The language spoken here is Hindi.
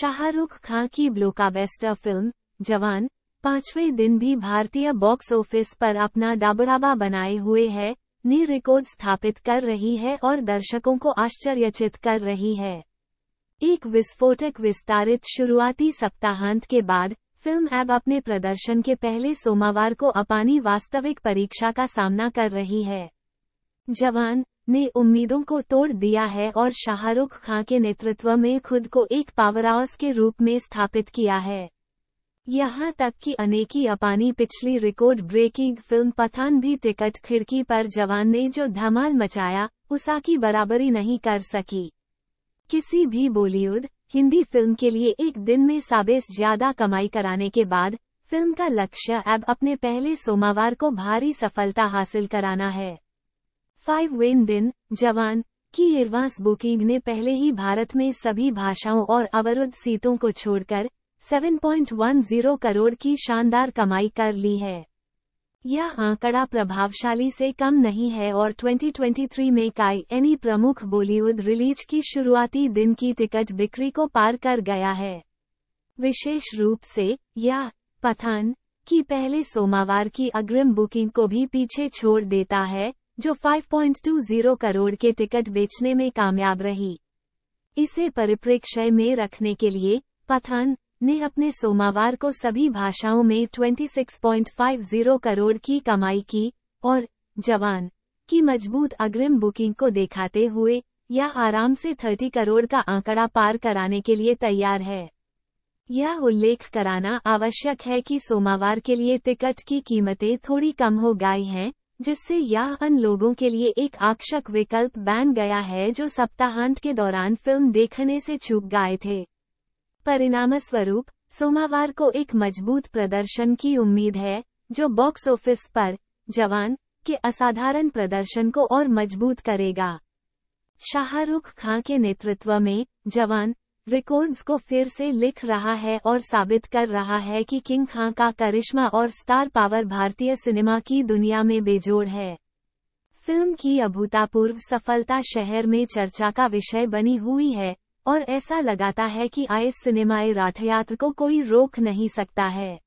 शाहरुख खान की ब्लोकाबेस्टर फिल्म जवान पांचवें दिन भी भारतीय बॉक्स ऑफिस पर अपना डाबड़ाबा बनाए हुए है नी रिकॉर्ड स्थापित कर रही है और दर्शकों को आश्चर्यचित कर रही है एक विस्फोटक विस्तारित शुरुआती सप्ताहांत के बाद फिल्म ऐब अपने प्रदर्शन के पहले सोमवार को अपानी वास्तविक परीक्षा का सामना कर रही है जवान ने उम्मीदों को तोड़ दिया है और शाहरुख खान के नेतृत्व में खुद को एक पावरहाउस के रूप में स्थापित किया है यहाँ तक कि अनेकी अपानी पिछली रिकॉर्ड ब्रेकिंग फिल्म पठान भी टिकट खिड़की पर जवान ने जो धमाल मचाया उषा की बराबरी नहीं कर सकी किसी भी बॉलीवुड हिंदी फिल्म के लिए एक दिन में साबेस ज्यादा कमाई कराने के बाद फिल्म का लक्ष्य अब अपने पहले सोमवार को भारी सफलता हासिल कराना है फाइव वेन बिन जवान की एडवांस बुकिंग ने पहले ही भारत में सभी भाषाओं और अवरुद्ध सीटों को छोड़कर 7.10 करोड़ की शानदार कमाई कर ली है यह आंकड़ा प्रभावशाली से कम नहीं है और 2023 में काई एनी प्रमुख बॉलीवुड रिलीज की शुरुआती दिन की टिकट बिक्री को पार कर गया है विशेष रूप से यह पठान की पहले सोमवार की अग्रिम बुकिंग को भी पीछे छोड़ देता है जो 5.20 करोड़ के टिकट बेचने में कामयाब रही इसे परिप्रेक्ष्य में रखने के लिए पथन ने अपने सोमवार को सभी भाषाओं में 26.50 करोड़ की कमाई की और जवान की मजबूत अग्रिम बुकिंग को देखाते हुए यह आराम से 30 करोड़ का आंकड़ा पार कराने के लिए तैयार है यह उल्लेख कराना आवश्यक है कि सोमवार के लिए टिकट की कीमतें थोड़ी कम हो गई हैं जिससे यह अन लोगों के लिए एक आकर्षक विकल्प बन गया है जो सप्ताहांत के दौरान फिल्म देखने से चूक गए थे परिणाम स्वरूप सोमवार को एक मजबूत प्रदर्शन की उम्मीद है जो बॉक्स ऑफिस पर जवान के असाधारण प्रदर्शन को और मजबूत करेगा शाहरुख खान के नेतृत्व में जवान रिकॉर्ड्स को फिर से लिख रहा है और साबित कर रहा है कि किंग खान का करिश्मा और स्टार पावर भारतीय सिनेमा की दुनिया में बेजोड़ है फिल्म की अभूतापूर्व सफलता शहर में चर्चा का विषय बनी हुई है और ऐसा लगाता है कि आए सिनेमाए राठयात्र को कोई रोक नहीं सकता है